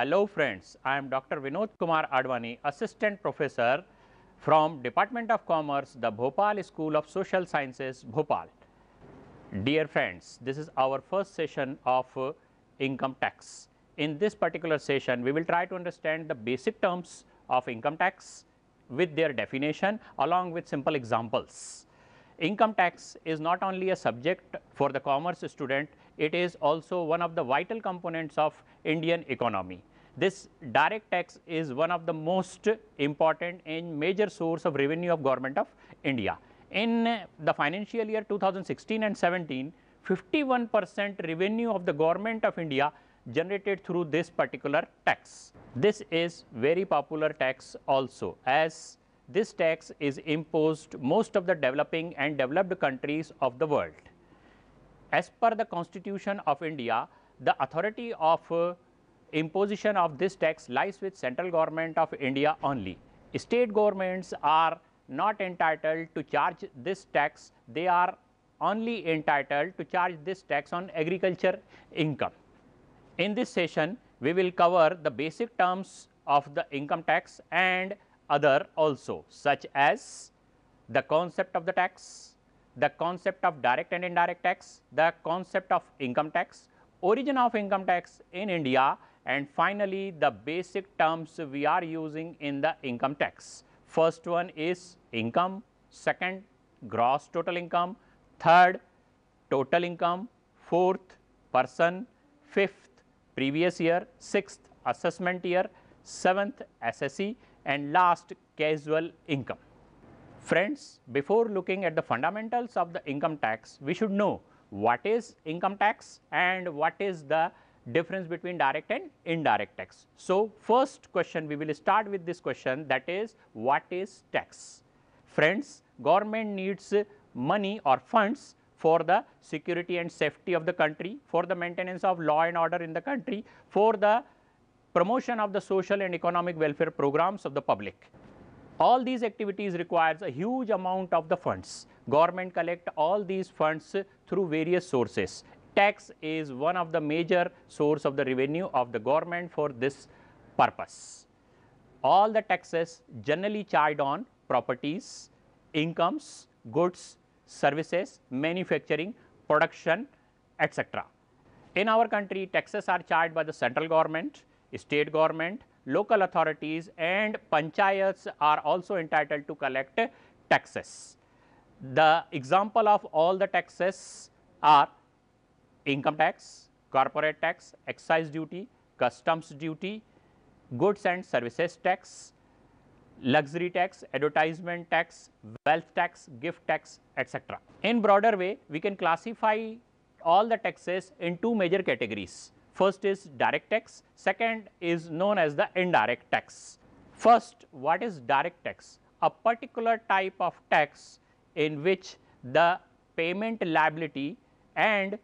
Hello friends, I am Dr. Vinod Kumar Advani, Assistant Professor from Department of Commerce, the Bhopal School of Social Sciences, Bhopal. Dear friends, this is our first session of uh, income tax. In this particular session, we will try to understand the basic terms of income tax with their definition along with simple examples. Income tax is not only a subject for the commerce student, it is also one of the vital components of Indian economy. This direct tax is one of the most important and major source of revenue of government of India. In the financial year 2016 and 17, 51 percent revenue of the government of India generated through this particular tax. This is very popular tax also as this tax is imposed most of the developing and developed countries of the world as per the constitution of India, the authority of uh, imposition of this tax lies with central government of India only. State governments are not entitled to charge this tax, they are only entitled to charge this tax on agriculture income. In this session, we will cover the basic terms of the income tax and other also such as the concept of the tax, the concept of direct and indirect tax, the concept of income tax, origin of income tax in India and finally, the basic terms we are using in the income tax. First one is income, second gross total income, third total income, fourth person, fifth previous year, sixth assessment year, seventh SSE and last casual income. Friends, before looking at the fundamentals of the income tax, we should know what is income tax and what is the difference between direct and indirect tax. So, first question we will start with this question that is what is tax? Friends, government needs money or funds for the security and safety of the country, for the maintenance of law and order in the country, for the promotion of the social and economic welfare programs of the public. All these activities requires a huge amount of the funds. Government collect all these funds through various sources. Tax is one of the major source of the revenue of the government for this purpose. All the taxes generally charged on properties, incomes, goods, services, manufacturing, production, etc. In our country, taxes are charged by the central government, state government, local authorities and panchayats are also entitled to collect taxes. The example of all the taxes are income tax, corporate tax, excise duty, customs duty, goods and services tax, luxury tax, advertisement tax, wealth tax, gift tax, etc. In broader way, we can classify all the taxes in two major categories. First is direct tax, second is known as the indirect tax. First, what is direct tax? A particular type of tax in which the payment liability and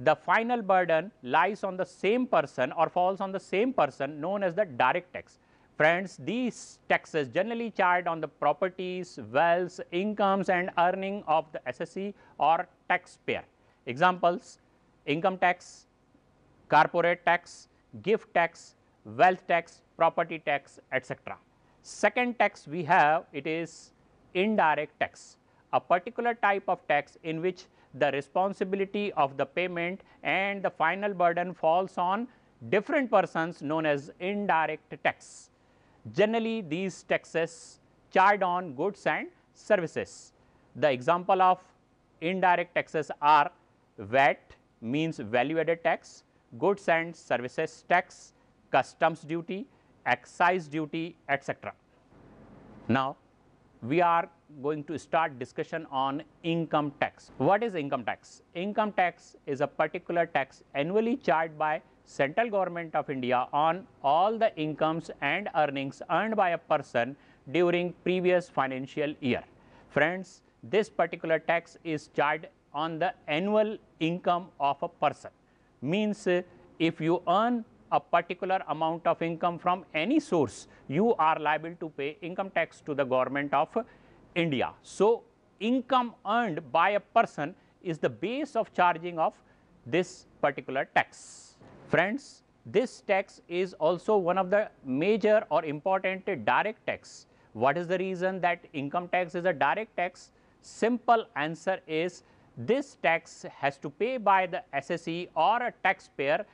the final burden lies on the same person or falls on the same person known as the direct tax. Friends, these taxes generally charged on the properties, wealth, incomes and earning of the SSE or taxpayer. Examples, income tax, corporate tax, gift tax, wealth tax, property tax, etc. Second tax we have it is indirect tax, a particular type of tax in which the responsibility of the payment and the final burden falls on different persons known as indirect tax. Generally these taxes charged on goods and services. The example of indirect taxes are VAT means value added tax, goods and services tax, customs duty, excise duty, etc. Now, we are going to start discussion on income tax. What is income tax? Income tax is a particular tax annually charged by central government of India on all the incomes and earnings earned by a person during previous financial year. Friends, this particular tax is charged on the annual income of a person means uh, if you earn a particular amount of income from any source, you are liable to pay income tax to the government of India. So, income earned by a person is the base of charging of this particular tax. Friends, this tax is also one of the major or important direct tax. What is the reason that income tax is a direct tax? Simple answer is this tax has to pay by the SSE or a taxpayer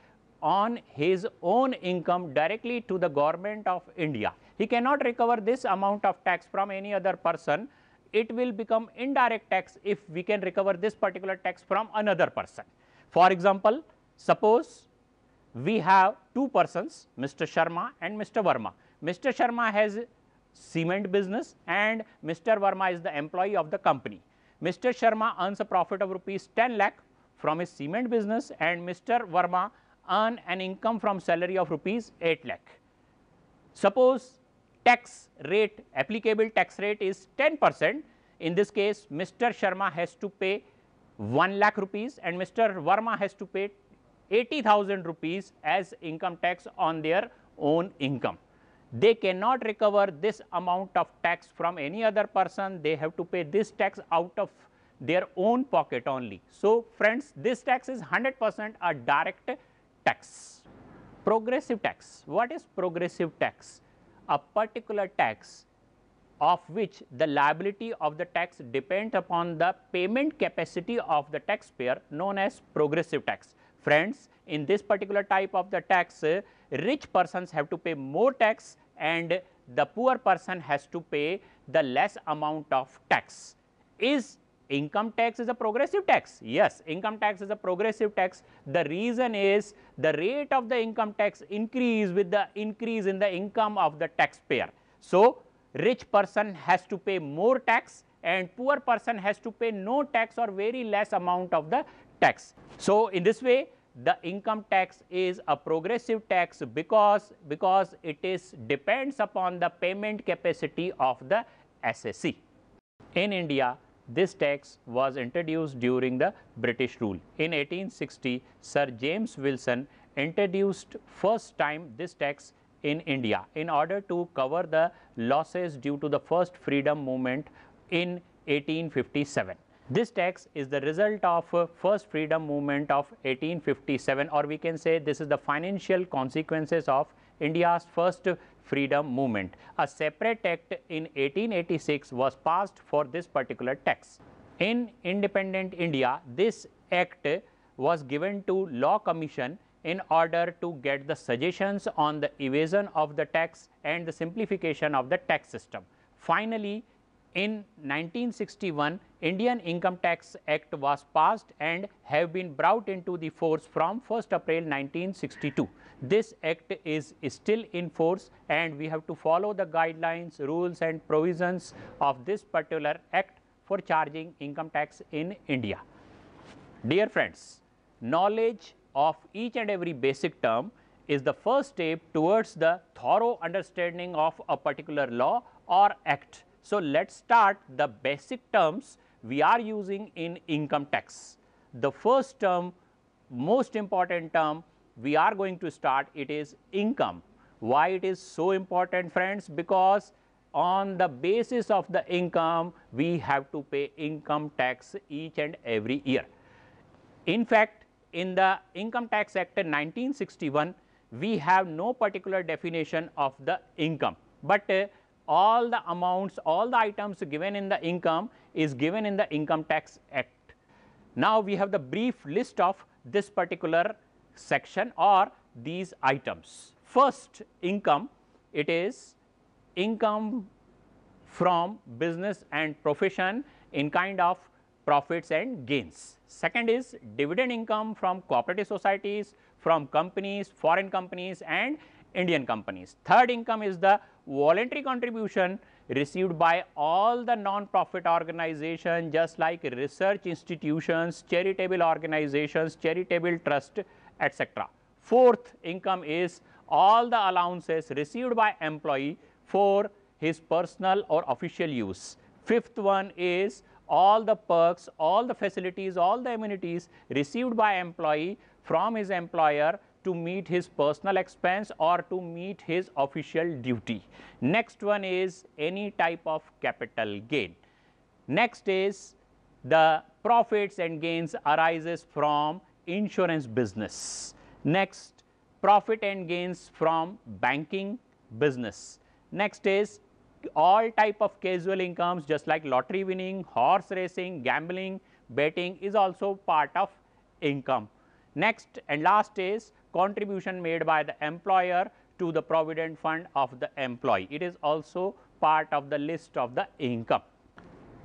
on his own income directly to the government of India. He cannot recover this amount of tax from any other person. It will become indirect tax if we can recover this particular tax from another person. For example, suppose we have two persons, Mr. Sharma and Mr. Verma. Mr. Sharma has cement business and Mr. Verma is the employee of the company. Mr. Sharma earns a profit of rupees 10 lakh from his cement business and Mr. Verma earn an income from salary of rupees 8 lakh. Suppose tax rate applicable tax rate is 10 percent. In this case, Mr. Sharma has to pay 1 lakh rupees and Mr. Verma has to pay 80,000 rupees as income tax on their own income they cannot recover this amount of tax from any other person, they have to pay this tax out of their own pocket only. So, friends this tax is 100 percent a direct tax. Progressive tax, what is progressive tax? A particular tax of which the liability of the tax depends upon the payment capacity of the taxpayer known as progressive tax. Friends, in this particular type of the tax, rich persons have to pay more tax and the poor person has to pay the less amount of tax. Is income tax is a progressive tax? Yes, income tax is a progressive tax. The reason is the rate of the income tax increase with the increase in the income of the taxpayer. So, rich person has to pay more tax and poor person has to pay no tax or very less amount of the tax. So, in this way the income tax is a progressive tax because, because it is depends upon the payment capacity of the SSC. In India, this tax was introduced during the British rule. In 1860, Sir James Wilson introduced first time this tax in India in order to cover the losses due to the first freedom movement in 1857. This tax is the result of uh, first freedom movement of 1857 or we can say this is the financial consequences of India's first freedom movement. A separate act in 1886 was passed for this particular tax. In independent India, this act was given to law commission in order to get the suggestions on the evasion of the tax and the simplification of the tax system. Finally, in 1961 Indian Income Tax Act was passed and have been brought into the force from 1st April 1962. This act is still in force and we have to follow the guidelines, rules and provisions of this particular act for charging income tax in India. Dear friends, knowledge of each and every basic term is the first step towards the thorough understanding of a particular law or act so, let us start the basic terms we are using in income tax. The first term, most important term we are going to start it is income. Why it is so important friends? Because on the basis of the income we have to pay income tax each and every year. In fact, in the Income Tax Act 1961, we have no particular definition of the income, but uh, all the amounts, all the items given in the income is given in the Income Tax Act. Now we have the brief list of this particular section or these items. First income, it is income from business and profession in kind of profits and gains. Second is dividend income from cooperative societies, from companies, foreign companies and Indian companies. Third income is the voluntary contribution received by all the non-profit organizations just like research institutions, charitable organizations, charitable trust, etc. Fourth income is all the allowances received by employee for his personal or official use. Fifth one is all the perks, all the facilities, all the amenities received by employee from his employer to meet his personal expense or to meet his official duty. Next one is any type of capital gain. Next is the profits and gains arises from insurance business. Next, profit and gains from banking business. Next is all type of casual incomes just like lottery winning, horse racing, gambling, betting is also part of income. Next and last is contribution made by the employer to the provident fund of the employee. It is also part of the list of the income.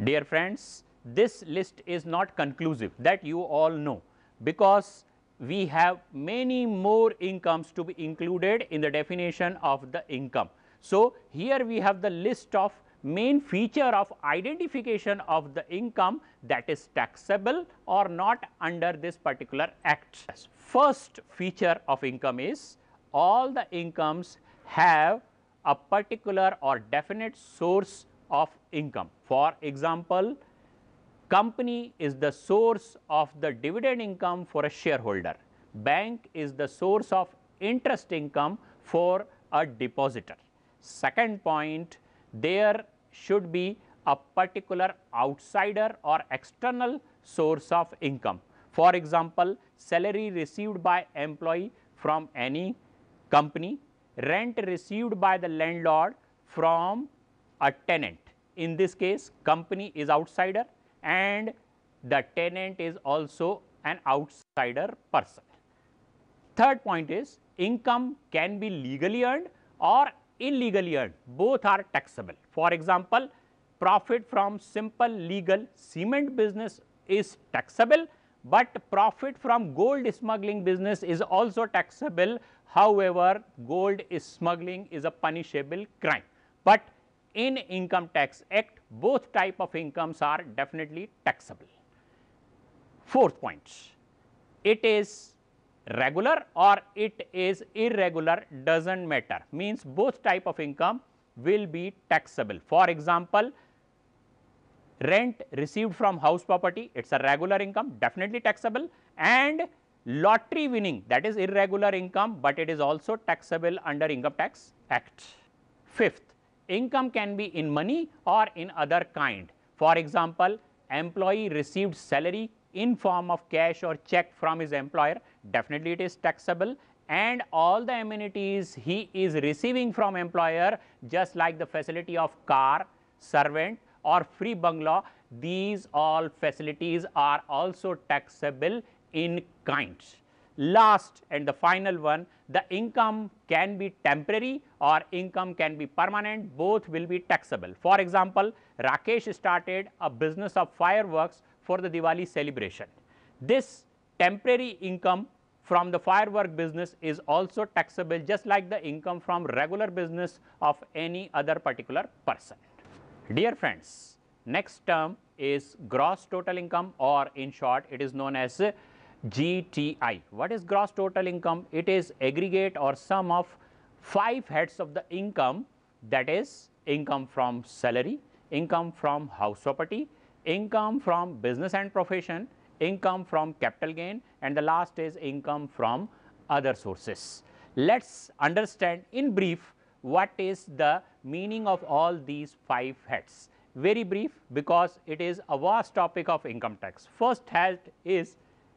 Dear friends, this list is not conclusive that you all know because we have many more incomes to be included in the definition of the income. So, here we have the list of main feature of identification of the income that is taxable or not under this particular act. First feature of income is all the incomes have a particular or definite source of income. For example, company is the source of the dividend income for a shareholder. Bank is the source of interest income for a depositor. Second point, there should be a particular outsider or external source of income. For example, salary received by employee from any company, rent received by the landlord from a tenant. In this case, company is outsider and the tenant is also an outsider person. Third point is income can be legally earned or illegally earned, both are taxable. For example, profit from simple legal cement business is taxable, but profit from gold smuggling business is also taxable. However, gold smuggling is a punishable crime. But in Income Tax Act, both type of incomes are definitely taxable. Fourth point, it is regular or it is irregular does not matter means both type of income will be taxable. For example, rent received from house property it is a regular income definitely taxable and lottery winning that is irregular income, but it is also taxable under income tax act. Fifth, income can be in money or in other kind. For example, employee received salary in form of cash or check from his employer definitely it is taxable and all the amenities he is receiving from employer just like the facility of car, servant or free bungalow these all facilities are also taxable in kind. Last and the final one the income can be temporary or income can be permanent both will be taxable. For example, Rakesh started a business of fireworks for the Diwali celebration. This temporary income from the firework business is also taxable just like the income from regular business of any other particular person. Dear friends, next term is gross total income or in short it is known as GTI. What is gross total income? It is aggregate or sum of five heads of the income that is income from salary, income from house property, income from business and profession, income from capital gain and the last is income from other sources. Let us understand in brief what is the meaning of all these five heads. Very brief because it is a vast topic of income tax. First head is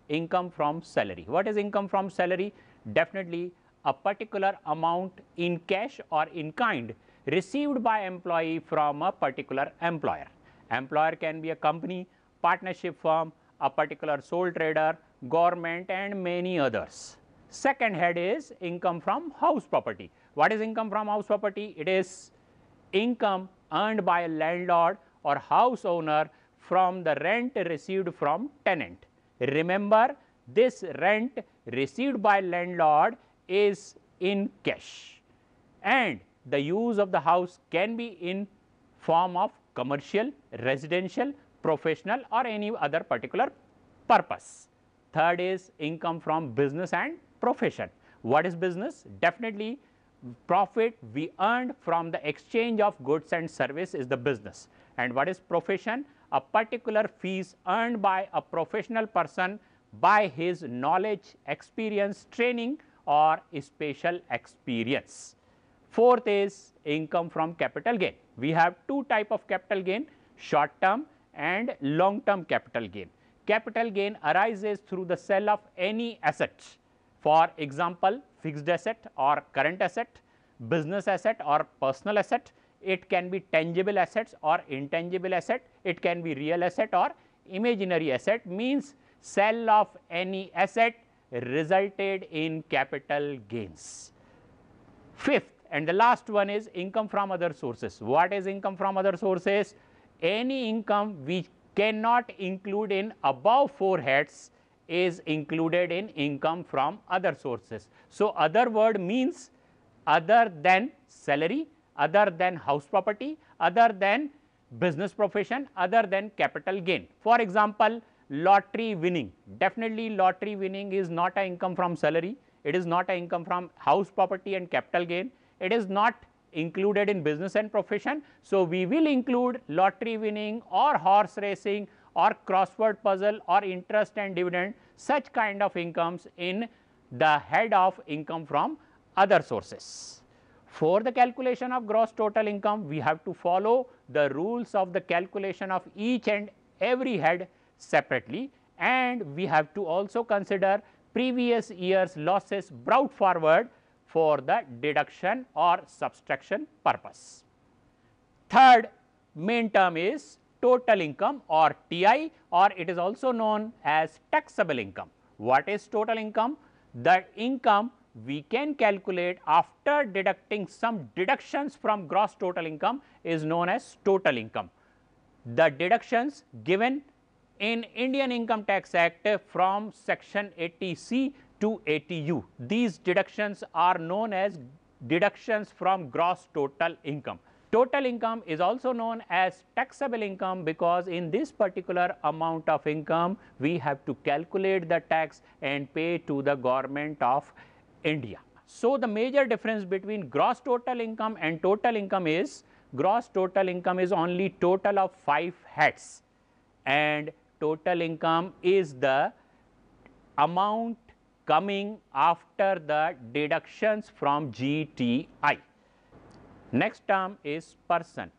income from salary. What is income from salary? Definitely a particular amount in cash or in kind received by employee from a particular employer. Employer can be a company, partnership firm, a particular sole trader, government and many others. Second head is income from house property. What is income from house property? It is income earned by a landlord or house owner from the rent received from tenant. Remember, this rent received by landlord is in cash and the use of the house can be in form of commercial, residential professional or any other particular purpose. Third is income from business and profession. What is business? Definitely profit we earned from the exchange of goods and service is the business. And what is profession? A particular fees earned by a professional person by his knowledge, experience, training or special experience. Fourth is income from capital gain. We have two type of capital gain, short term and long term capital gain. Capital gain arises through the sale of any assets. For example, fixed asset or current asset, business asset or personal asset, it can be tangible assets or intangible asset, it can be real asset or imaginary asset means sale of any asset resulted in capital gains. Fifth and the last one is income from other sources. What is income from other sources? any income which cannot include in above four heads is included in income from other sources. So, other word means other than salary, other than house property, other than business profession, other than capital gain. For example, lottery winning, definitely lottery winning is not an income from salary, it is not an income from house property and capital gain, it is not included in business and profession. So, we will include lottery winning or horse racing or crossword puzzle or interest and dividend such kind of incomes in the head of income from other sources. For the calculation of gross total income, we have to follow the rules of the calculation of each and every head separately and we have to also consider previous year's losses brought forward for the deduction or subtraction purpose. Third main term is total income or TI or it is also known as taxable income. What is total income? The income we can calculate after deducting some deductions from gross total income is known as total income. The deductions given in Indian Income Tax Act from section 80C 280U. These deductions are known as deductions from gross total income. Total income is also known as taxable income because in this particular amount of income, we have to calculate the tax and pay to the government of India. So, the major difference between gross total income and total income is gross total income is only total of 5 heads and total income is the amount coming after the deductions from GTI. Next term is person.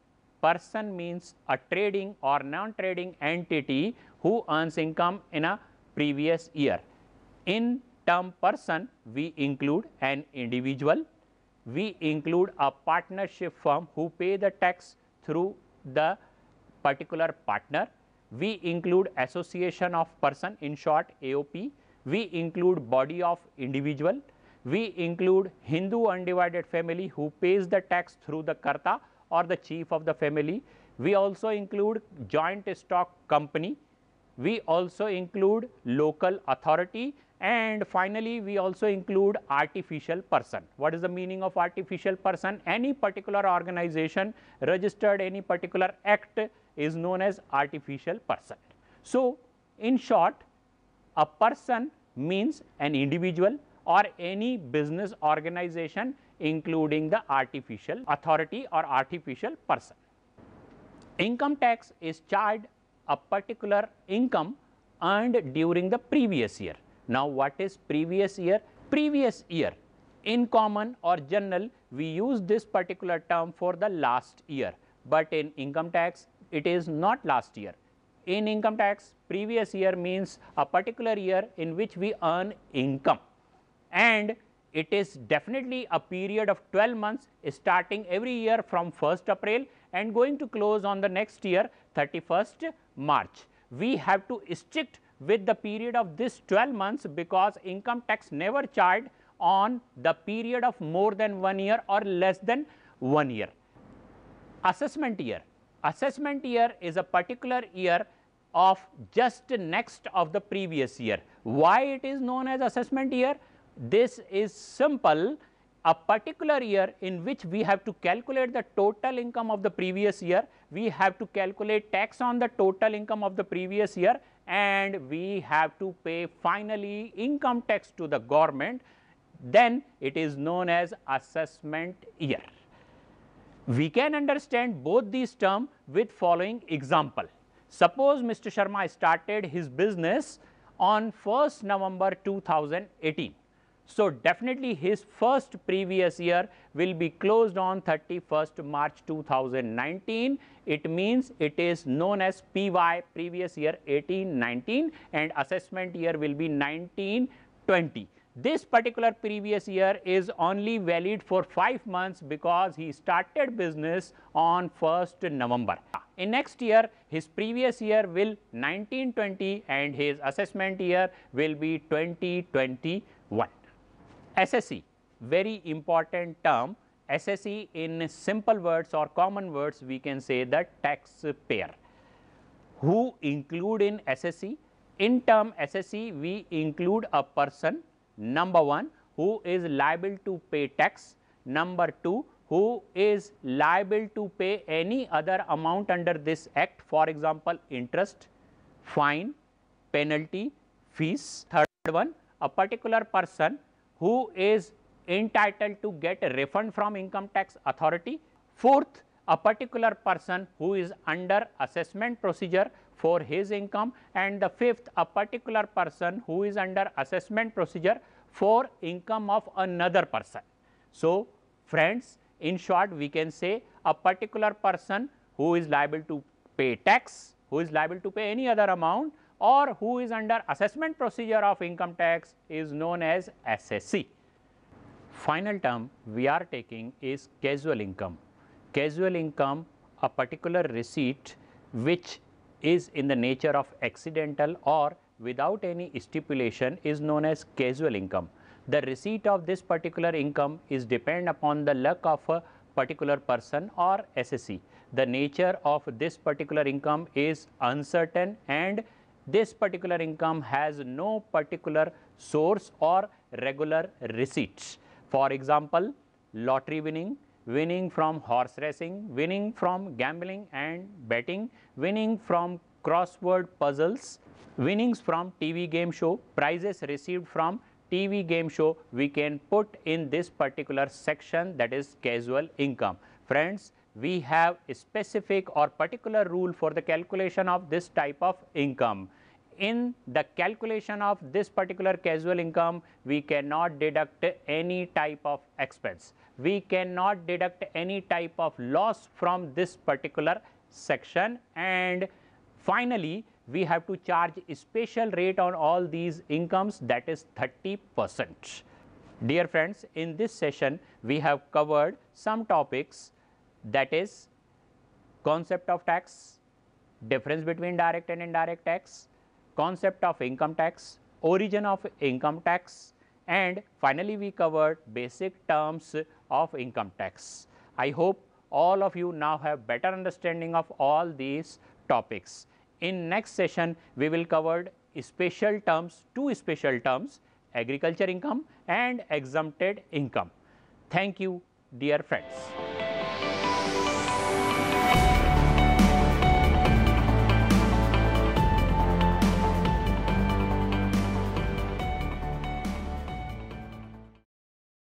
Person means a trading or non-trading entity who earns income in a previous year. In term person, we include an individual, we include a partnership firm who pay the tax through the particular partner, we include association of person in short AOP, we include body of individual, we include Hindu undivided family who pays the tax through the karta or the chief of the family. We also include joint stock company. We also include local authority and finally, we also include artificial person. What is the meaning of artificial person? Any particular organization registered any particular act is known as artificial person. So, in short, a person means an individual or any business organization including the artificial authority or artificial person. Income tax is charged a particular income earned during the previous year. Now, what is previous year? Previous year in common or general we use this particular term for the last year, but in income tax it is not last year, in income tax, previous year means a particular year in which we earn income. And it is definitely a period of 12 months starting every year from 1st April and going to close on the next year 31st March. We have to stick with the period of this 12 months because income tax never charged on the period of more than one year or less than one year. Assessment year. Assessment year is a particular year of just next of the previous year. Why it is known as assessment year? This is simple a particular year in which we have to calculate the total income of the previous year, we have to calculate tax on the total income of the previous year and we have to pay finally income tax to the government, then it is known as assessment year. We can understand both these terms with following example. Suppose Mr. Sharma started his business on 1st November 2018. So definitely his first previous year will be closed on 31st March 2019. It means it is known as PY previous year 18-19 and assessment year will be 19-20. This particular previous year is only valid for 5 months because he started business on 1st November. In next year, his previous year will 1920 and his assessment year will be 2021. SSE, very important term. SSE in simple words or common words, we can say the taxpayer. Who include in SSE? In term SSE, we include a person, number one, who is liable to pay tax, number two, who is liable to pay any other amount under this act for example, interest, fine, penalty, fees. Third one, a particular person who is entitled to get a refund from income tax authority. Fourth, a particular person who is under assessment procedure for his income and the fifth a particular person who is under assessment procedure for income of another person. So, friends in short, we can say a particular person who is liable to pay tax, who is liable to pay any other amount or who is under assessment procedure of income tax is known as SSC. Final term we are taking is casual income. Casual income a particular receipt which is in the nature of accidental or without any stipulation is known as casual income the receipt of this particular income is depend upon the luck of a particular person or SSE. The nature of this particular income is uncertain and this particular income has no particular source or regular receipts. For example, lottery winning, winning from horse racing, winning from gambling and betting, winning from crossword puzzles, winnings from TV game show, prizes received from TV game show, we can put in this particular section that is casual income. Friends, we have specific or particular rule for the calculation of this type of income. In the calculation of this particular casual income, we cannot deduct any type of expense. We cannot deduct any type of loss from this particular section. And finally, we have to charge special rate on all these incomes that is 30 percent. Dear friends, in this session we have covered some topics that is concept of tax, difference between direct and indirect tax, concept of income tax, origin of income tax and finally we covered basic terms of income tax. I hope all of you now have better understanding of all these topics. In next session, we will cover special terms, two special terms, agriculture income and exempted income. Thank you, dear friends.